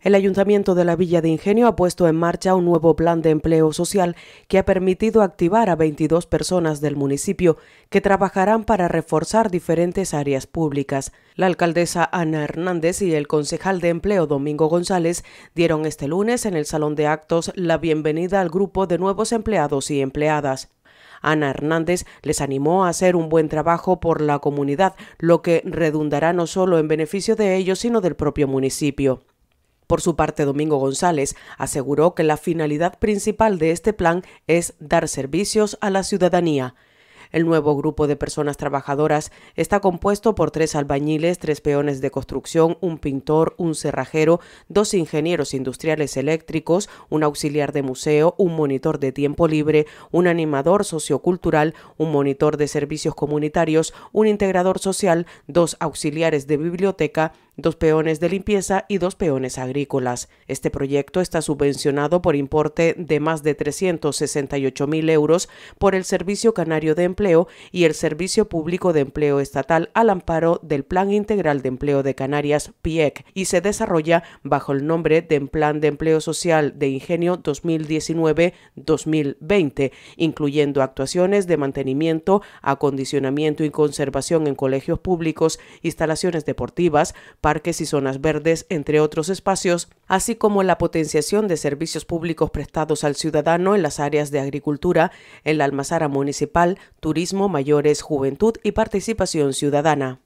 El Ayuntamiento de la Villa de Ingenio ha puesto en marcha un nuevo plan de empleo social que ha permitido activar a 22 personas del municipio que trabajarán para reforzar diferentes áreas públicas. La alcaldesa Ana Hernández y el concejal de empleo Domingo González dieron este lunes en el Salón de Actos la bienvenida al grupo de nuevos empleados y empleadas. Ana Hernández les animó a hacer un buen trabajo por la comunidad, lo que redundará no solo en beneficio de ellos, sino del propio municipio. Por su parte, Domingo González aseguró que la finalidad principal de este plan es dar servicios a la ciudadanía. El nuevo grupo de personas trabajadoras está compuesto por tres albañiles, tres peones de construcción, un pintor, un cerrajero, dos ingenieros industriales eléctricos, un auxiliar de museo, un monitor de tiempo libre, un animador sociocultural, un monitor de servicios comunitarios, un integrador social, dos auxiliares de biblioteca, dos peones de limpieza y dos peones agrícolas. Este proyecto está subvencionado por importe de más de 368 mil euros por el Servicio Canario de Empleo y el Servicio Público de Empleo Estatal al amparo del Plan Integral de Empleo de Canarias, PIEC, y se desarrolla bajo el nombre de Plan de Empleo Social de Ingenio 2019-2020, incluyendo actuaciones de mantenimiento, acondicionamiento y conservación en colegios públicos, instalaciones deportivas, parques y zonas verdes, entre otros espacios, así como la potenciación de servicios públicos prestados al ciudadano en las áreas de agricultura, el almazara municipal, turismo, mayores, juventud y participación ciudadana.